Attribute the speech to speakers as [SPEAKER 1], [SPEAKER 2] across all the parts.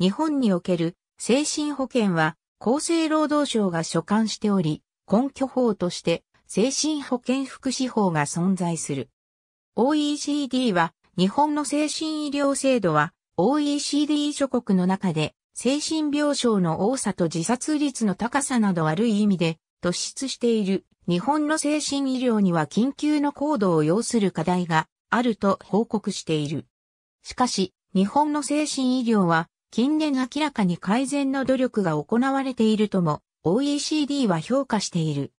[SPEAKER 1] 日本における精神保険は厚生労働省が所管しており、根拠法として精神保健福祉法が存在する。OECD は日本の精神医療制度は OECD 諸国の中で精神病床の多さと自殺率の高さなど悪い意味で突出している日本の精神医療には緊急の行動を要する課題があると報告している。しかし、日本の精神医療は近年明らかに改善の努力が行われているとも OECD は評価している。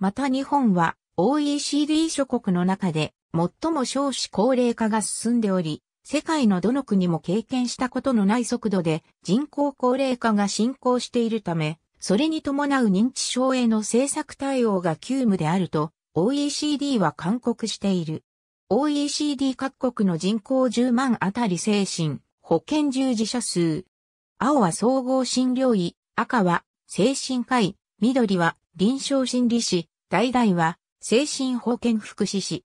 [SPEAKER 1] また日本は OECD 諸国の中で最も少子高齢化が進んでおり、世界のどの国も経験したことのない速度で人口高齢化が進行しているため、それに伴う認知症への政策対応が急務であると OECD は勧告している。OECD 各国の人口10万あたり精神保健従事者数。青は総合診療医、赤は精神科医、緑は臨床心理士、代々は精神保健福祉士。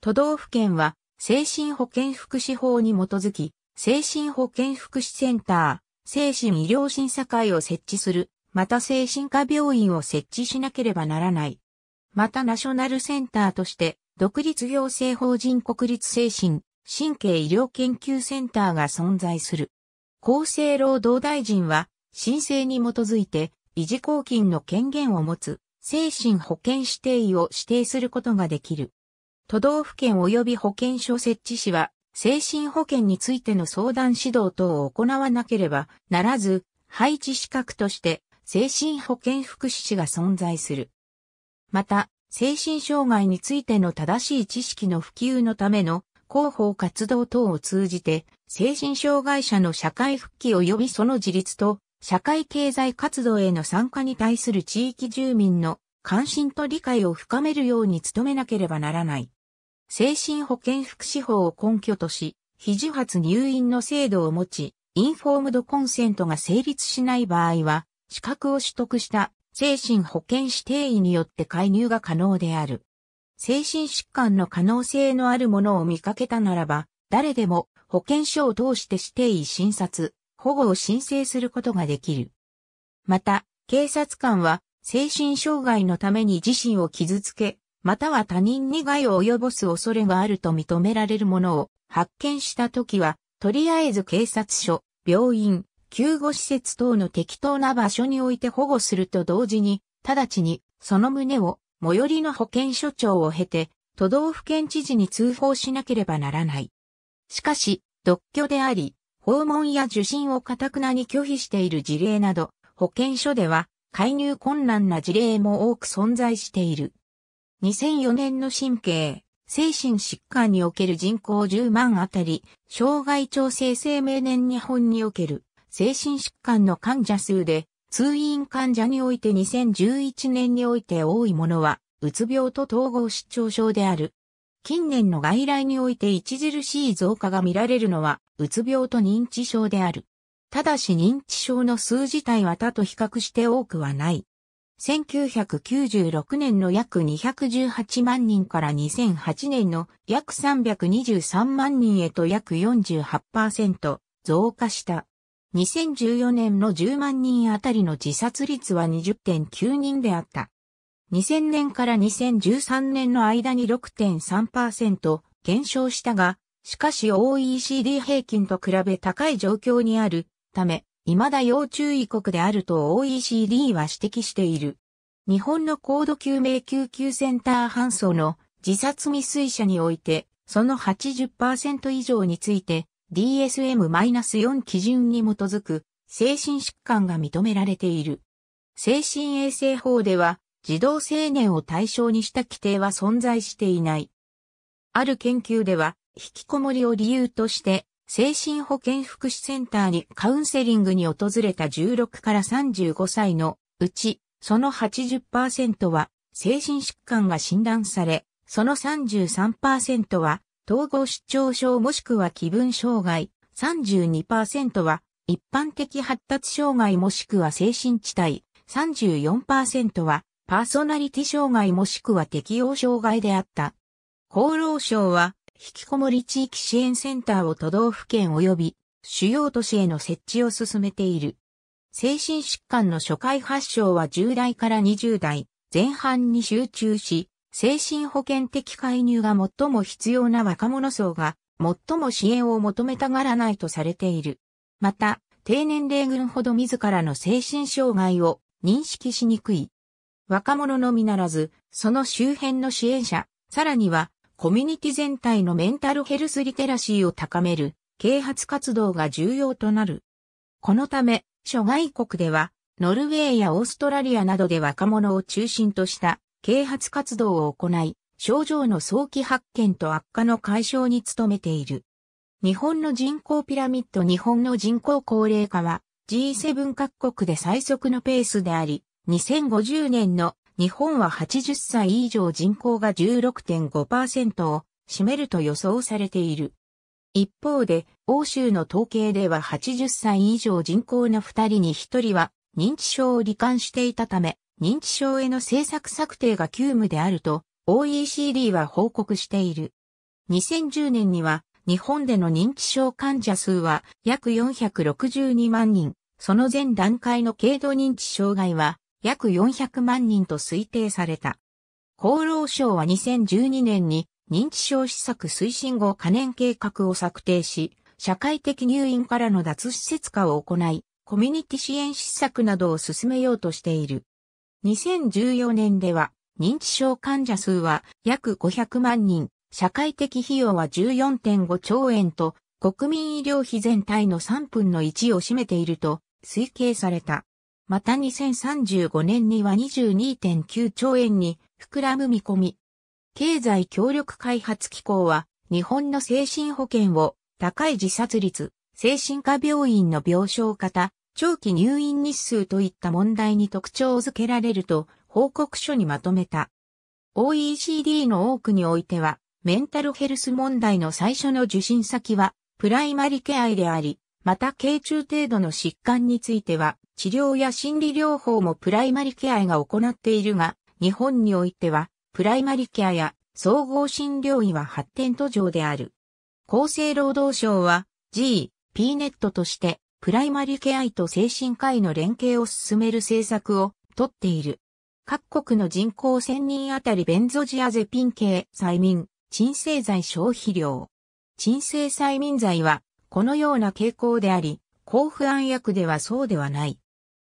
[SPEAKER 1] 都道府県は精神保健福祉法に基づき、精神保健福祉センター、精神医療審査会を設置する、また精神科病院を設置しなければならない。またナショナルセンターとして、独立行政法人国立精神神経医療研究センターが存在する。厚生労働大臣は、申請に基づいて、維持公金の権限を持つ、精神保健指定医を指定することができる。都道府県及び保健所設置士は、精神保健についての相談指導等を行わなければならず、配置資格として精神保健福祉士が存在する。また、精神障害についての正しい知識の普及のための広報活動等を通じて、精神障害者の社会復帰及びその自立と、社会経済活動への参加に対する地域住民の関心と理解を深めるように努めなければならない。精神保健福祉法を根拠とし、非受発入院の制度を持ち、インフォームドコンセントが成立しない場合は、資格を取得した精神保健指定医によって介入が可能である。精神疾患の可能性のあるものを見かけたならば、誰でも保険証を通して指定医診察、保護を申請することができる。また、警察官は精神障害のために自身を傷つけ、または他人に害を及ぼす恐れがあると認められるものを発見したときは、とりあえず警察署、病院、救護施設等の適当な場所において保護すると同時に、直ちにその旨を最寄りの保健所長を経て、都道府県知事に通報しなければならない。しかし、独居であり、訪問や受診をかたくなに拒否している事例など、保健所では介入困難な事例も多く存在している。2004年の神経、精神疾患における人口10万あたり、障害調整生命年日本における精神疾患の患者数で通院患者において2011年において多いものは、うつ病と統合失調症である。近年の外来において著しい増加が見られるのは、うつ病と認知症である。ただし認知症の数自体は他と比較して多くはない。1996年の約218万人から2008年の約323万人へと約48%増加した。2014年の10万人あたりの自殺率は20.9人であった。2000年から2013年の間に6.3%減少したが、しかし OECD 平均と比べ高い状況にあるため、未だ要注意国であると OECD は指摘している。日本の高度救命救急センター搬送の自殺未遂者において、その80%以上について、DSM-4 基準に基づく精神疾患が認められている。精神衛生法では児童青年を対象にした規定は存在していない。ある研究では、引きこもりを理由として、精神保健福祉センターにカウンセリングに訪れた16から35歳のうち、その80%は精神疾患が診断され、その33%は統合失調症もしくは気分障害、32%は一般的発達障害もしくは精神地帯、34%はパーソナリティ障害もしくは適応障害であった。厚労省は、引きこもり地域支援センターを都道府県及び主要都市への設置を進めている。精神疾患の初回発症は10代から20代前半に集中し、精神保健的介入が最も必要な若者層が最も支援を求めたがらないとされている。また、低年齢群ほど自らの精神障害を認識しにくい。若者のみならず、その周辺の支援者、さらには、コミュニティ全体のメンタルヘルスリテラシーを高める、啓発活動が重要となる。このため、諸外国では、ノルウェーやオーストラリアなどで若者を中心とした啓発活動を行い、症状の早期発見と悪化の解消に努めている。日本の人口ピラミッド日本の人口高齢化は G7 各国で最速のペースであり、2050年の日本は80歳以上人口が16.5%を占めると予想されている。一方で、欧州の統計では80歳以上人口の2人に1人は認知症を罹患していたため、認知症への政策策定が急務であると OECD は報告している。2010年には日本での認知症患者数は約462万人、その前段階の軽度認知障害は約400万人と推定された。厚労省は2012年に認知症施策推進後可燃計画を策定し、社会的入院からの脱施設化を行い、コミュニティ支援施策などを進めようとしている。2014年では、認知症患者数は約500万人、社会的費用は14.5兆円と、国民医療費全体の3分の1を占めていると推計された。また2035年には22.9兆円に膨らむ見込み。経済協力開発機構は日本の精神保険を高い自殺率、精神科病院の病床型、長期入院日数といった問題に特徴を付けられると報告書にまとめた。OECD の多くにおいては、メンタルヘルス問題の最初の受診先は、プライマリケアであり、また軽中程度の疾患については、治療や心理療法もプライマリケアが行っているが、日本においては、プライマリケアや総合診療医は発展途上である。厚生労働省は G、p ネットとしてプライマリケア医と精神科医の連携を進める政策をとっている。各国の人口1000人あたりベンゾジアゼピン系催眠、鎮静剤消費量。鎮静催眠剤はこのような傾向であり、抗不安薬ではそうではない。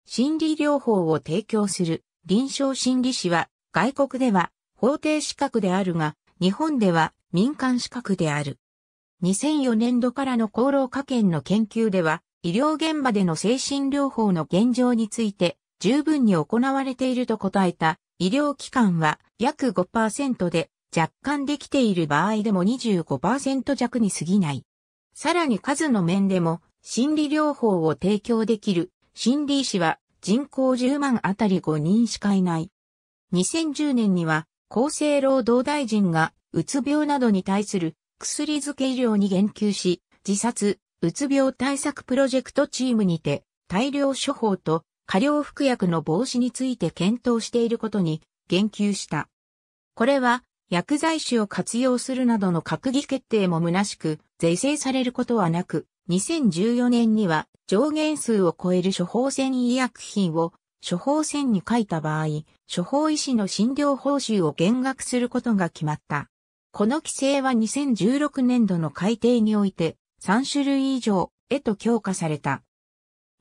[SPEAKER 1] 心理療法を提供する臨床心理士は外国では法定資格であるが、日本では民間資格である。2004年度からの厚労科研の研究では、医療現場での精神療法の現状について十分に行われていると答えた医療機関は約5%で若干できている場合でも25%弱に過ぎない。さらに数の面でも心理療法を提供できる心理医師は人口10万あたり5人しかいない。2010年には厚生労働大臣がうつ病などに対する薬漬け医療に言及し、自殺、うつ病対策プロジェクトチームにて、大量処方と過量服薬の防止について検討していることに言及した。これは、薬剤師を活用するなどの閣議決定も虚しく、是正されることはなく、2014年には上限数を超える処方箋医薬品を処方箋に書いた場合、処方医師の診療報酬を減額することが決まった。この規制は2016年度の改定において3種類以上へと強化された。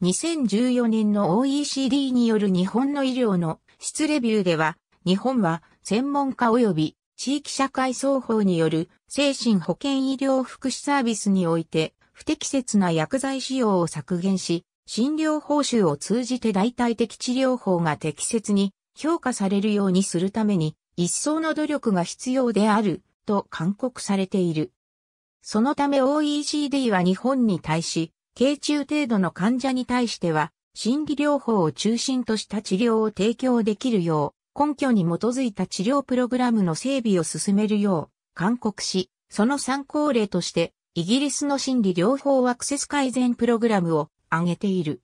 [SPEAKER 1] 2014年の OECD による日本の医療の質レビューでは、日本は専門家及び地域社会双方による精神保健医療福祉サービスにおいて不適切な薬剤使用を削減し、診療報酬を通じて代替的治療法が適切に評価されるようにするために一層の努力が必要であると勧告されている。そのため OECD は日本に対し、軽中程度の患者に対しては、心理療法を中心とした治療を提供できるよう、根拠に基づいた治療プログラムの整備を進めるよう、勧告し、その参考例として、イギリスの心理療法アクセス改善プログラムを挙げている。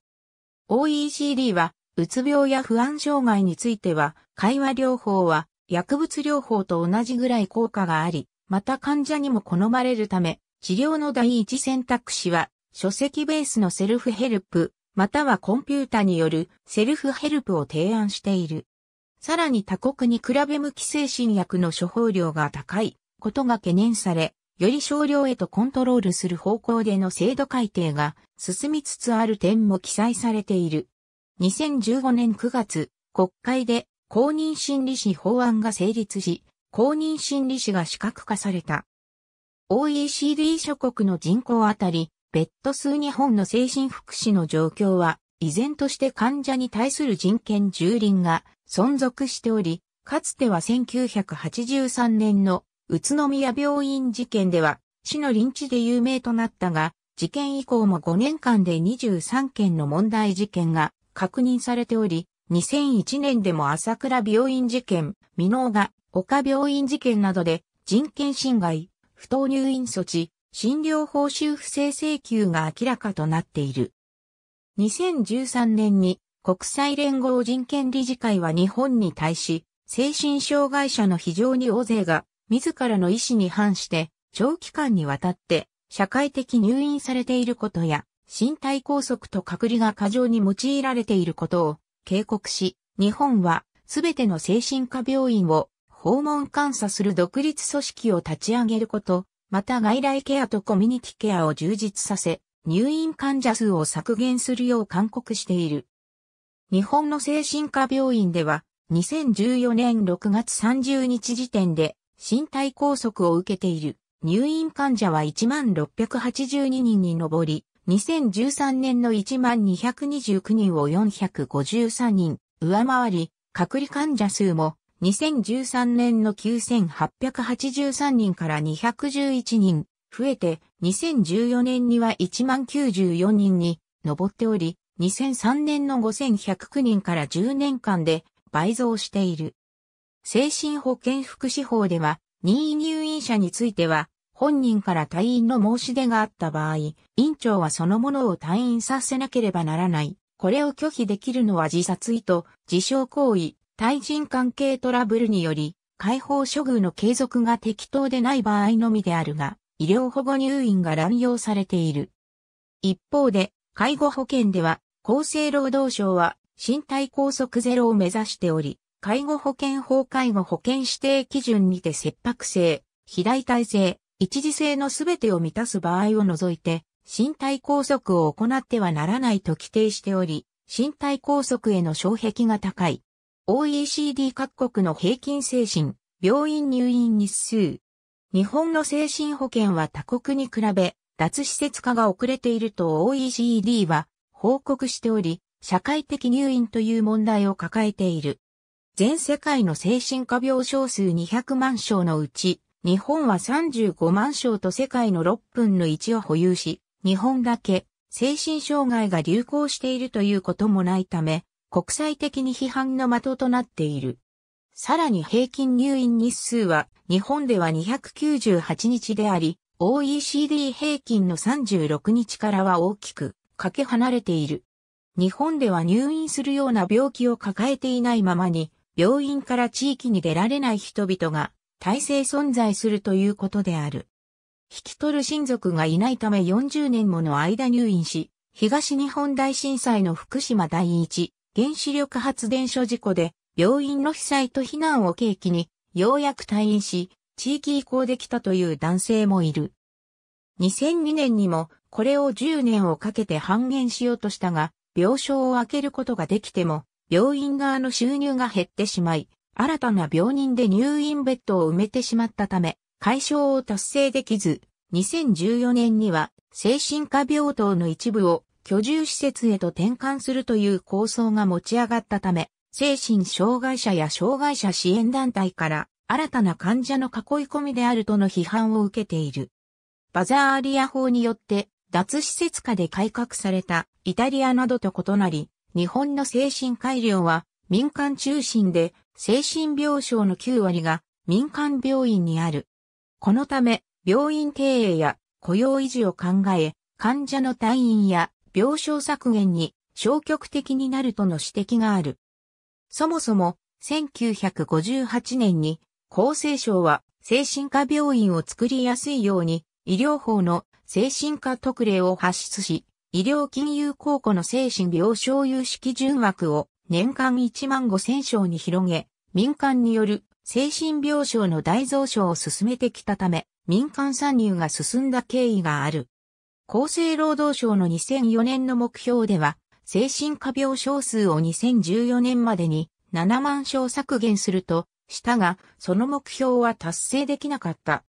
[SPEAKER 1] OECD は、うつ病や不安障害については、会話療法は薬物療法と同じぐらい効果があり、また患者にも好まれるため、治療の第一選択肢は、書籍ベースのセルフヘルプ、またはコンピュータによるセルフヘルプを提案している。さらに他国に比べ向き精神薬の処方量が高いことが懸念され、より少量へとコントロールする方向での制度改定が進みつつある点も記載されている。2015年9月、国会で公認心理師法案が成立し、公認心理師が資格化された。OECD 諸国の人口あたり、別途数日本の精神福祉の状況は、依然として患者に対する人権蹂躙が存続しており、かつては1983年の宇都宮病院事件では、市の臨地で有名となったが、事件以降も5年間で23件の問題事件が確認されており、2001年でも朝倉病院事件、美納が、丘病院事件などで、人権侵害、不当入院措置、診療報酬不正請求が明らかとなっている。2013年に国際連合人権理事会は日本に対し、精神障害者の非常に大勢が自らの意思に反して長期間にわたって社会的入院されていることや身体拘束と隔離が過剰に用いられていることを警告し、日本はすべての精神科病院を訪問監査する独立組織を立ち上げること、また外来ケアとコミュニティケアを充実させ、入院患者数を削減するよう勧告している。日本の精神科病院では、2014年6月30日時点で身体拘束を受けている入院患者は1682人に上り、2013年の1229人を453人上回り、隔離患者数も2013年の9883人から211人増えて2014年には1094人に上っており、2003年の5109人から10年間で倍増している。精神保健福祉法では、任意入院者については、本人から退院の申し出があった場合、院長はそのものを退院させなければならない。これを拒否できるのは自殺意図、自傷行為、対人関係トラブルにより、解放処遇の継続が適当でない場合のみであるが、医療保護入院が乱用されている。一方で、介護保険では、厚生労働省は身体拘束ゼロを目指しており、介護保険法介護保険指定基準にて切迫性、肥大体性、一時性のすべてを満たす場合を除いて、身体拘束を行ってはならないと規定しており、身体拘束への障壁が高い。OECD 各国の平均精神、病院入院日数。日本の精神保険は他国に比べ、脱施設化が遅れていると OECD は報告しており、社会的入院という問題を抱えている。全世界の精神科病床数200万床のうち、日本は35万床と世界の6分の1を保有し、日本だけ精神障害が流行しているということもないため、国際的に批判の的となっている。さらに平均入院日数は日本では298日であり、OECD 平均の36日からは大きくかけ離れている。日本では入院するような病気を抱えていないままに、病院から地域に出られない人々が体制存在するということである。引き取る親族がいないため40年もの間入院し、東日本大震災の福島第一原子力発電所事故で病院の被災と避難を契機にようやく退院し、地域移行できたという男性もいる。2002年にもこれを10年をかけて半減しようとしたが、病床を空けることができても、病院側の収入が減ってしまい、新たな病人で入院ベッドを埋めてしまったため、解消を達成できず、2014年には精神科病棟の一部を居住施設へと転換するという構想が持ち上がったため、精神障害者や障害者支援団体から新たな患者の囲い込みであるとの批判を受けている。バザーリア法によって脱施設下で改革されたイタリアなどと異なり、日本の精神改良は民間中心で精神病床の9割が民間病院にある。このため、病院経営や雇用維持を考え、患者の退院や病床削減に消極的になるとの指摘がある。そもそも、1958年に厚生省は精神科病院を作りやすいように医療法の精神科特例を発出し、医療金融公庫の精神病床有識準枠を年間1万5 0 0 0床に広げ、民間による精神病床の大増床を進めてきたため、民間参入が進んだ経緯がある。厚生労働省の2004年の目標では、精神科病床数を2014年までに7万床削減すると、したが、その目標は達成できなかった。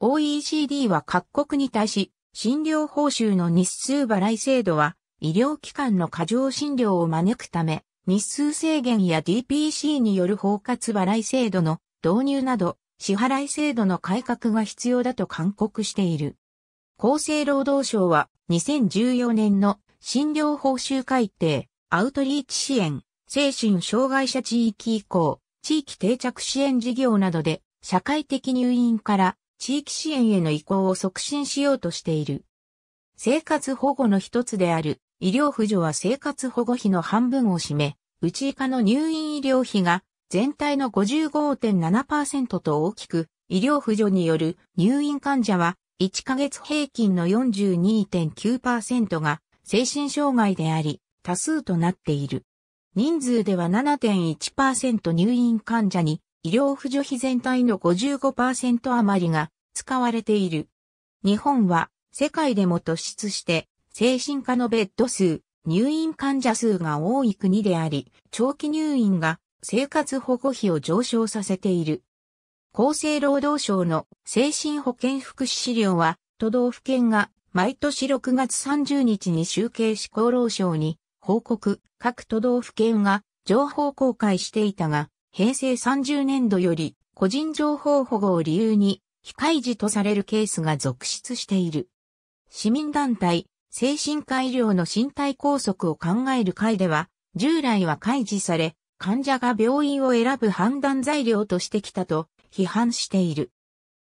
[SPEAKER 1] OECD は各国に対し、診療報酬の日数払い制度は、医療機関の過剰診療を招くため、日数制限や DPC による包括払い制度の導入など、支払い制度の改革が必要だと勧告している。厚生労働省は2014年の診療報酬改定、アウトリーチ支援、精神障害者地域移行、地域定着支援事業などで社会的入院から地域支援への移行を促進しようとしている。生活保護の一つである医療扶助は生活保護費の半分を占め、内以下の入院医療費が全体の55.7%と大きく、医療扶助による入院患者は1ヶ月平均の42.9%が精神障害であり、多数となっている。人数では7.1%入院患者に医療扶助費全体の55%余りが使われている。日本は世界でも突出して精神科のベッド数、入院患者数が多い国であり、長期入院が生活保護費を上昇させている。厚生労働省の精神保健福祉資料は、都道府県が毎年6月30日に集計し厚労省に報告、各都道府県が情報公開していたが、平成30年度より個人情報保護を理由に非開示とされるケースが続出している。市民団体、精神科医療の身体拘束を考える会では、従来は開示され、患者が病院を選ぶ判断材料としてきたと批判している。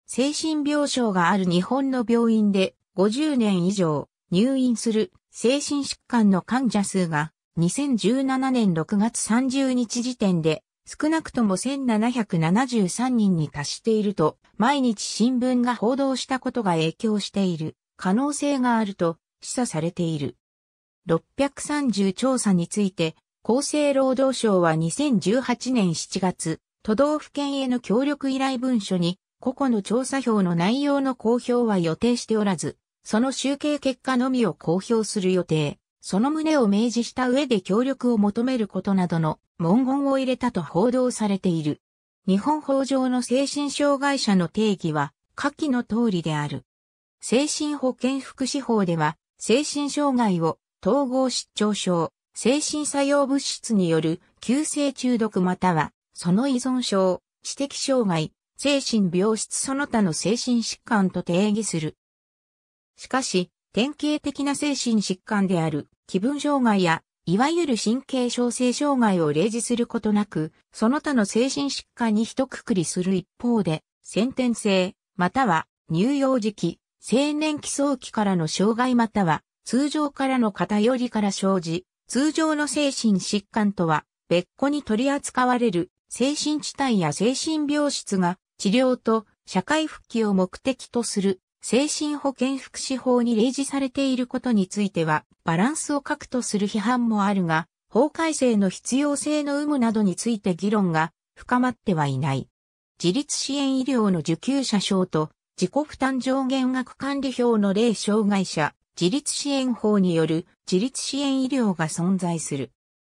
[SPEAKER 1] 精神病床がある日本の病院で50年以上入院する精神疾患の患者数が2017年6月30日時点で少なくとも1773人に達していると毎日新聞が報道したことが影響している可能性があると示唆されている。630調査について、厚生労働省は2018年7月、都道府県への協力依頼文書に、個々の調査票の内容の公表は予定しておらず、その集計結果のみを公表する予定、その旨を明示した上で協力を求めることなどの文言を入れたと報道されている。日本法上の精神障害者の定義は、下記の通りである。精神保健福祉法では、精神障害を統合失調症、精神作用物質による急性中毒または、その依存症、知的障害、精神病質その他の精神疾患と定義する。しかし、典型的な精神疾患である気分障害や、いわゆる神経症性障害を例示することなく、その他の精神疾患に一括りする一方で、先天性、または乳幼児期、青年期早期からの障害または通常からの偏りから生じ、通常の精神疾患とは別個に取り扱われる精神地帯や精神病室が治療と社会復帰を目的とする精神保健福祉法に例示されていることについてはバランスをくとする批判もあるが、法改正の必要性の有無などについて議論が深まってはいない。自立支援医療の受給者証と自己負担上限額管理表の例障害者、自立支援法による自立支援医療が存在する。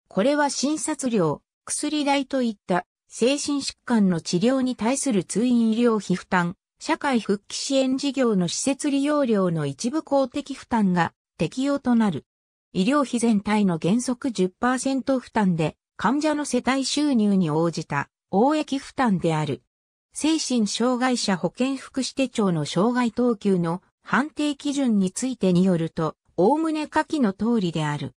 [SPEAKER 1] これは診察料、薬代といった精神疾患の治療に対する通院医療費負担、社会復帰支援事業の施設利用料の一部公的負担が適用となる。医療費全体の原則10%負担で患者の世帯収入に応じた応益負担である。精神障害者保健福祉手帳の障害等級の判定基準についてによると、おおむね下記の通りである。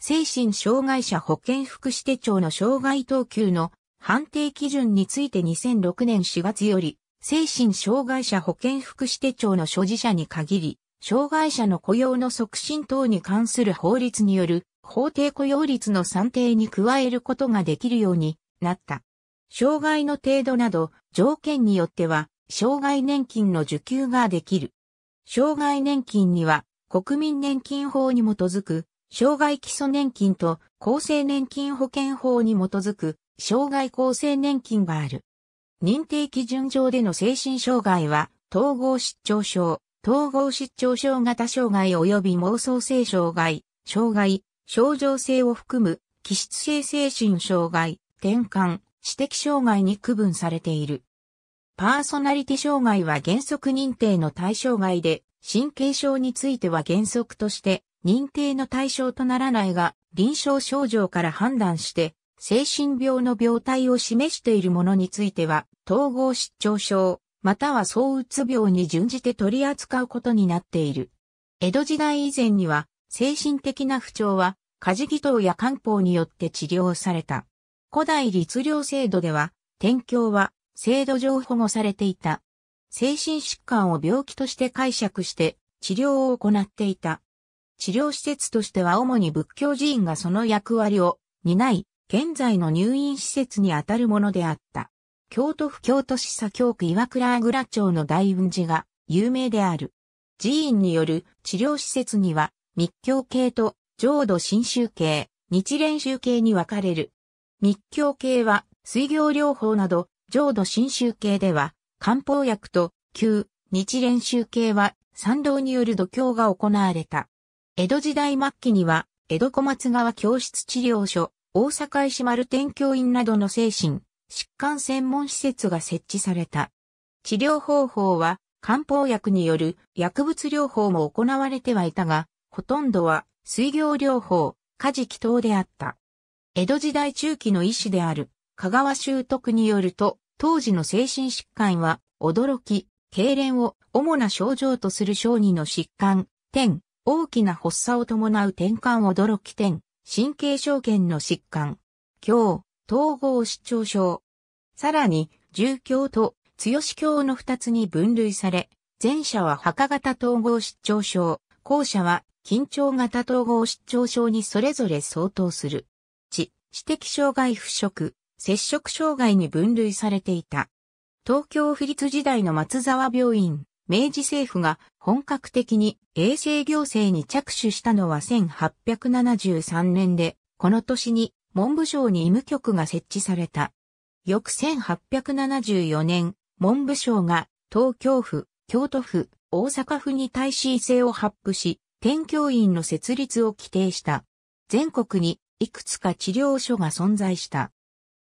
[SPEAKER 1] 精神障害者保健福祉手帳の障害等級の判定基準について2006年4月より、精神障害者保健福祉手帳の所持者に限り、障害者の雇用の促進等に関する法律による法定雇用率の算定に加えることができるようになった。障害の程度など条件によっては、障害年金の受給ができる。障害年金には、国民年金法に基づく、障害基礎年金と厚生年金保険法に基づく、障害厚生年金がある。認定基準上での精神障害は、統合失調症、統合失調症型障害及び妄想性障害、障害、症状性を含む、気質性精神障害、転換、知的障害に区分されている。パーソナリティ障害は原則認定の対象外で、神経症については原則として認定の対象とならないが、臨床症状から判断して、精神病の病態を示しているものについては、統合失調症、または躁うつ病に準じて取り扱うことになっている。江戸時代以前には、精神的な不調は、家事祈祷や漢方によって治療された。古代律令制度では、天教は制度上保護されていた。精神疾患を病気として解釈して治療を行っていた。治療施設としては主に仏教寺院がその役割を担い、現在の入院施設にあたるものであった。京都府京都市左京区岩倉倉町の大雲寺が有名である。寺院による治療施設には密教系と浄土真宗系、日蓮宗系に分かれる。密教系は水行療法など、浄土真宗系では、漢方薬と旧日蓮宗系は参道による度胸が行われた。江戸時代末期には、江戸小松川教室治療所、大阪石丸天教院などの精神、疾患専門施設が設置された。治療方法は、漢方薬による薬物療法も行われてはいたが、ほとんどは水行療法、家事祈祷であった。江戸時代中期の医師である香川修徳によると、当時の精神疾患は、驚き、痙攣を主な症状とする小児の疾患、点、大きな発作を伴う転換驚き点、神経症圏の疾患、強、統合失調症。さらに、重強と強子強の二つに分類され、前者は墓型統合失調症、後者は緊張型統合失調症にそれぞれ相当する。知的障害不食、摂食障害に分類されていた。東京府立時代の松沢病院、明治政府が本格的に衛生行政に着手したのは1873年で、この年に文部省に医務局が設置された。翌1874年、文部省が東京府、京都府、大阪府に対し異性を発布し、天教院の設立を規定した。全国にいくつか治療所が存在した。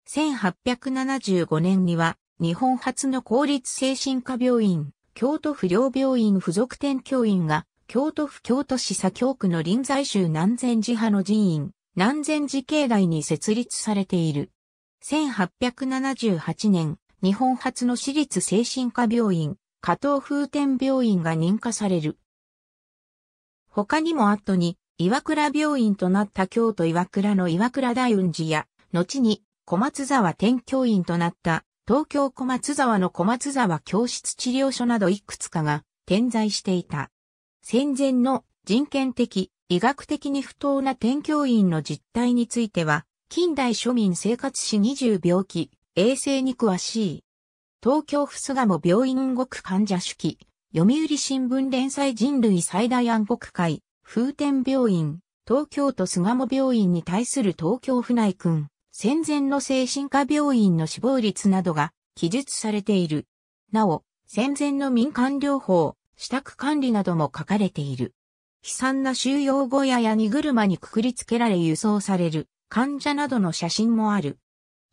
[SPEAKER 1] 1875年には、日本初の公立精神科病院、京都府両病院附属店教員が、京都府京都市左京区の臨済州南禅寺派の寺院、南禅寺境内に設立されている。1878年、日本初の私立精神科病院、加藤風天病院が認可される。他にも後に、岩倉病院となった京都岩倉の岩倉大雲寺や、後に小松沢天教院となった東京小松沢の小松沢教室治療所などいくつかが点在していた。戦前の人権的、医学的に不当な天教院の実態については、近代庶民生活史20病気、衛生に詳しい。東京府巣も病院国患者手記、読売新聞連載人類最大暗黒会、風天病院、東京都巣鴨病院に対する東京府内君、戦前の精神科病院の死亡率などが記述されている。なお、戦前の民間療法、支度管理なども書かれている。悲惨な収容小屋や荷車にくくりつけられ輸送される患者などの写真もある。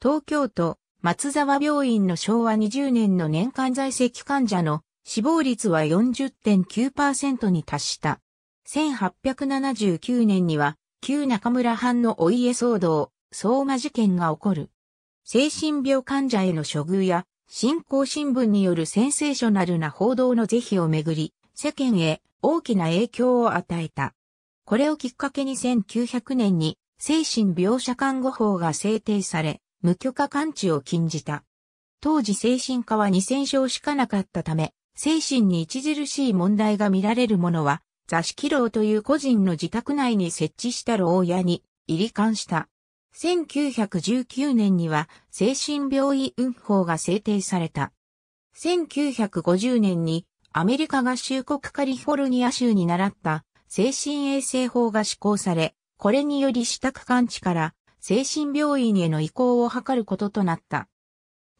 [SPEAKER 1] 東京都松沢病院の昭和20年の年間在籍患者の死亡率は40.9%に達した。1879年には、旧中村藩のお家騒動、相馬事件が起こる。精神病患者への処遇や、新興新聞によるセンセーショナルな報道の是非をめぐり、世間へ大きな影響を与えた。これをきっかけに1900年に精神病者看護法が制定され、無許可感知を禁じた。当時精神科は2000床しかなかったため、精神に著しい問題が見られるものは座敷牢という個人の自宅内に設置した牢屋に入り艦した。1919年には精神病院運法が制定された。1950年にアメリカ合衆国カリフォルニア州に習った精神衛生法が施行され、これにより支宅監地から精神病院への移行を図ることとなった。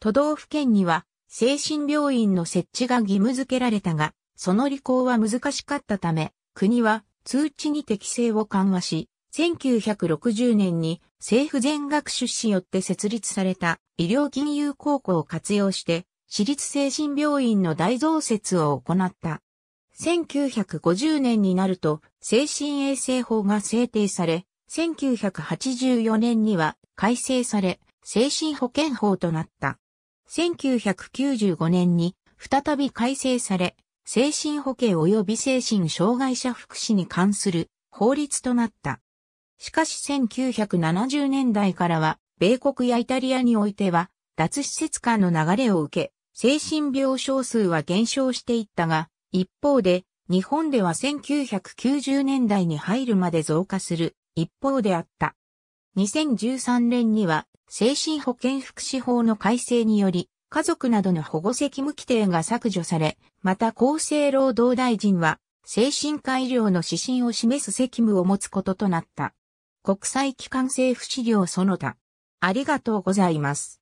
[SPEAKER 1] 都道府県には精神病院の設置が義務付けられたが、その履行は難しかったため、国は通知に適正を緩和し、1960年に政府全学出資よって設立された医療金融高校を活用して私立精神病院の大増設を行った。1950年になると精神衛生法が制定され、1984年には改正され、精神保健法となった。1995年に再び改正され、精神保健及び精神障害者福祉に関する法律となった。しかし1970年代からは、米国やイタリアにおいては、脱施設間の流れを受け、精神病床数は減少していったが、一方で、日本では1990年代に入るまで増加する一方であった。2013年には、精神保健福祉法の改正により、家族などの保護責務規定が削除され、また厚生労働大臣は、精神科医療の指針を示す責務を持つこととなった。国際機関政府資料その他。ありがとうございます。